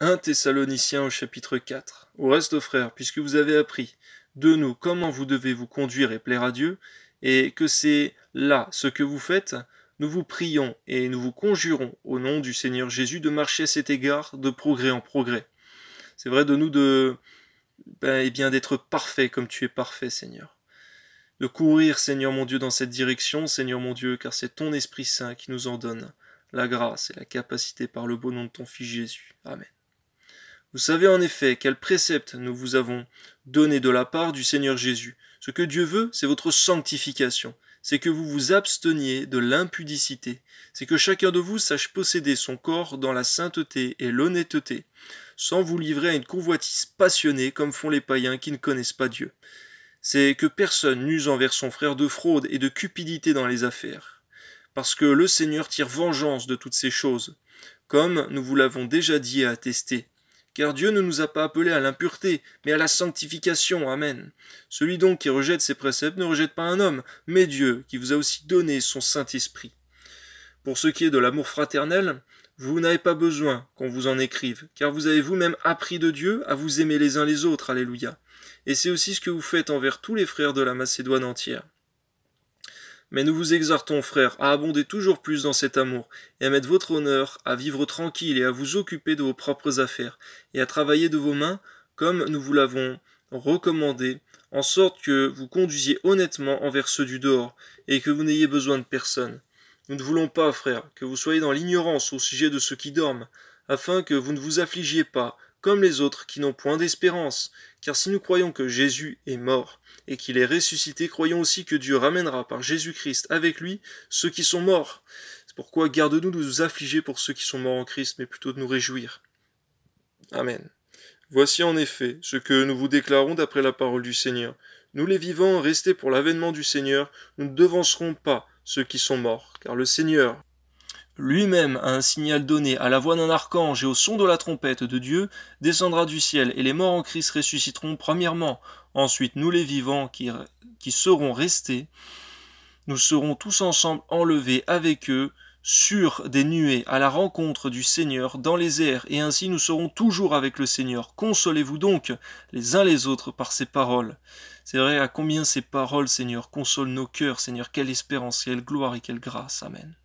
1 Thessaloniciens au chapitre 4. Au reste, frères, puisque vous avez appris de nous comment vous devez vous conduire et plaire à Dieu, et que c'est là ce que vous faites, nous vous prions et nous vous conjurons au nom du Seigneur Jésus de marcher à cet égard de progrès en progrès. C'est vrai de nous de et ben, eh bien d'être parfait comme tu es parfait, Seigneur. De courir, Seigneur mon Dieu, dans cette direction, Seigneur mon Dieu, car c'est ton Esprit Saint qui nous en donne la grâce et la capacité par le beau nom de ton Fils Jésus. Amen. Vous savez en effet quel précepte nous vous avons donné de la part du Seigneur Jésus. Ce que Dieu veut, c'est votre sanctification. C'est que vous vous absteniez de l'impudicité. C'est que chacun de vous sache posséder son corps dans la sainteté et l'honnêteté, sans vous livrer à une convoitise passionnée comme font les païens qui ne connaissent pas Dieu. C'est que personne n'use envers son frère de fraude et de cupidité dans les affaires. Parce que le Seigneur tire vengeance de toutes ces choses, comme nous vous l'avons déjà dit et attesté. Car Dieu ne nous a pas appelés à l'impureté, mais à la sanctification. Amen. Celui donc qui rejette ses préceptes ne rejette pas un homme, mais Dieu, qui vous a aussi donné son Saint-Esprit. Pour ce qui est de l'amour fraternel, vous n'avez pas besoin qu'on vous en écrive, car vous avez vous-même appris de Dieu à vous aimer les uns les autres. Alléluia. Et c'est aussi ce que vous faites envers tous les frères de la Macédoine entière. Mais nous vous exhortons, frères, à abonder toujours plus dans cet amour, et à mettre votre honneur, à vivre tranquille et à vous occuper de vos propres affaires, et à travailler de vos mains, comme nous vous l'avons recommandé, en sorte que vous conduisiez honnêtement envers ceux du dehors, et que vous n'ayez besoin de personne. Nous ne voulons pas, frère, que vous soyez dans l'ignorance au sujet de ceux qui dorment, afin que vous ne vous affligiez pas, comme les autres qui n'ont point d'espérance. Car si nous croyons que Jésus est mort et qu'il est ressuscité, croyons aussi que Dieu ramènera par Jésus-Christ avec lui ceux qui sont morts. C'est pourquoi garde-nous de nous affliger pour ceux qui sont morts en Christ, mais plutôt de nous réjouir. Amen. Voici en effet ce que nous vous déclarons d'après la parole du Seigneur. Nous les vivants, restés pour l'avènement du Seigneur, nous ne devancerons pas ceux qui sont morts, car le Seigneur lui-même à un signal donné, à la voix d'un archange et au son de la trompette de Dieu, descendra du ciel, et les morts en Christ ressusciteront premièrement. Ensuite, nous les vivants qui, qui serons restés, nous serons tous ensemble enlevés avec eux sur des nuées à la rencontre du Seigneur dans les airs, et ainsi nous serons toujours avec le Seigneur. Consolez-vous donc les uns les autres par ces paroles. C'est vrai à combien ces paroles, Seigneur, consolent nos cœurs, Seigneur, quelle espérance, quelle gloire et quelle grâce. Amen.